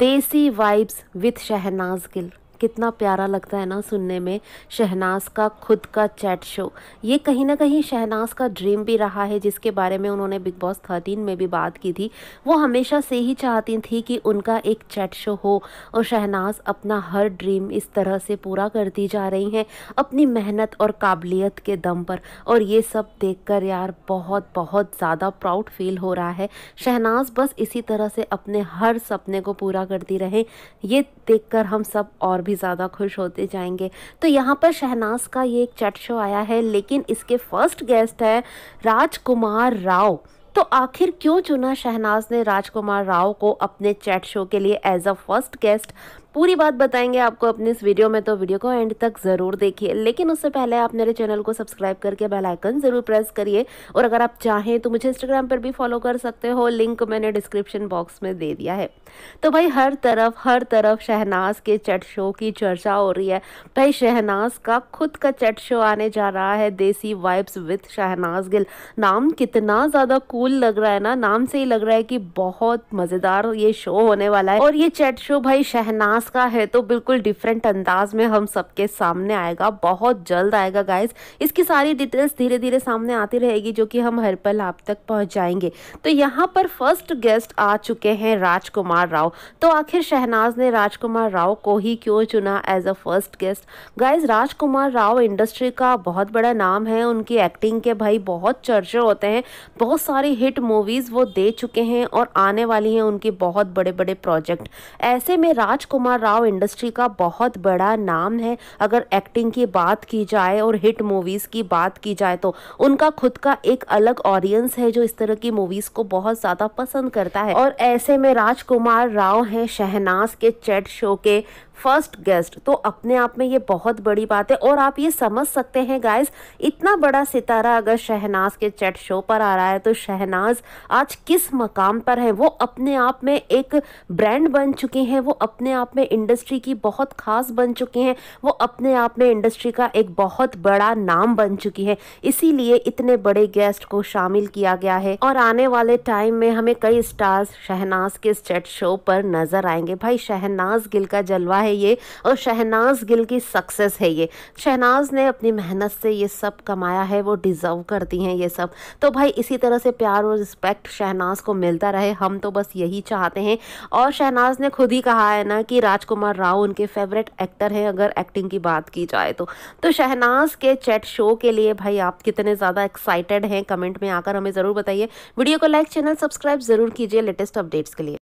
देसी vibes with Shehnaaz Gill कितना प्यारा लगता है ना सुनने में शहनाज का खुद का चैट शो ये कहीं ना कहीं शहनाज का ड्रीम भी रहा है जिसके बारे में उन्होंने बिग बॉस थर्टीन में भी बात की थी वो हमेशा से ही चाहती थी कि उनका एक चैट शो हो और शहनाज अपना हर ड्रीम इस तरह से पूरा करती जा रही हैं अपनी मेहनत और काबिलियत के दम पर और ये सब देख यार बहुत बहुत ज़्यादा प्राउड फील हो रहा है शहनाज बस इसी तरह से अपने हर सपने को पूरा करती रहे ये देखकर हम सब और भी भी ज़्यादा खुश होते जाएंगे तो यहाँ पर शहनाज का ये एक चैट शो आया है लेकिन इसके फर्स्ट गेस्ट है राजकुमार राव तो आखिर क्यों चुना शहनाज ने राजकुमार राव को अपने चैट शो के लिए एज अ फर्स्ट गेस्ट पूरी बात बताएंगे आपको अपने इस वीडियो में तो वीडियो को एंड तक ज़रूर देखिए लेकिन उससे पहले आप मेरे चैनल को सब्सक्राइब करके बेल आइकन ज़रूर प्रेस करिए और अगर आप चाहें तो मुझे इंस्टाग्राम पर भी फॉलो कर सकते हो लिंक मैंने डिस्क्रिप्शन बॉक्स में दे दिया है तो भाई हर तरफ हर तरफ शहनाज के चैट शो की चर्चा हो रही है भाई शहनाज का खुद का चैट शो आने जा रहा है देसी वाइब्स विथ शहनाज गिल नाम कितना ज़्यादा कूल लग रहा है ना नाम से ही लग रहा है कि बहुत मज़ेदार ये शो होने वाला है और ये चैट शो भाई शहनाज मास का है तो बिल्कुल डिफरेंट अंदाज में हम सबके सामने आएगा बहुत जल्द आएगा गाइज इसकी सारी डिटेल्स धीरे धीरे सामने आती रहेगी जो कि हम हर पल आप तक पहुंच जाएंगे तो यहाँ पर फर्स्ट गेस्ट आ चुके हैं राजकुमार राव तो आखिर शहनाज ने राजकुमार राव को ही क्यों चुना as a first guest guys Rajkumar Rao industry का बहुत बड़ा नाम है उनकी एक्टिंग के भाई बहुत चर्चे होते हैं बहुत सारी हिट मूवीज़ वो दे चुके हैं और आने वाली हैं उनके बहुत बड़े बड़े प्रोजेक्ट ऐसे में राजकुमार कुमार राव इंडस्ट्री का बहुत बड़ा नाम है अगर एक्टिंग की बात की जाए और हिट मूवीज़ की बात की जाए तो उनका खुद का एक अलग ऑडियंस है जो इस तरह की मूवीज़ को बहुत ज़्यादा पसंद करता है और ऐसे में राजकुमार राव है शहनाज के चैट शो के फर्स्ट गेस्ट तो अपने आप में ये बहुत बड़ी बात है और आप ये समझ सकते हैं गाइस इतना बड़ा सितारा अगर शहनाज के चैट शो पर आ रहा है तो शहनाज आज किस मकाम पर है वो अपने आप में एक ब्रांड बन चुकी हैं वो अपने आप में में इंडस्ट्री की बहुत खास बन चुकी हैं वो अपने आप में इंडस्ट्री का एक बहुत बड़ा नाम बन चुकी है इसीलिए इतने बड़े गेस्ट को शामिल किया गया है और आने वाले टाइम में हमें कई स्टार्स शहनाज के स्टेट शो पर नजर आएंगे भाई शहनाज गिल का जलवा है ये और शहनाज गिल की सक्सेस है ये शहनाज ने अपनी मेहनत से ये सब कमाया है वो डिजर्व करती हैं ये सब तो भाई इसी तरह से प्यार और रिस्पेक्ट शहनाज को मिलता रहे हम तो बस यही चाहते हैं और शहनाज ने खुद ही कहा है ना कि राजकुमार राव उनके फेवरेट एक्टर हैं अगर एक्टिंग की बात की जाए तो तो शहनाज के चैट शो के लिए भाई आप कितने ज़्यादा एक्साइटेड हैं कमेंट में आकर हमें ज़रूर बताइए वीडियो को लाइक चैनल सब्सक्राइब ज़रूर कीजिए लेटेस्ट अपडेट्स के लिए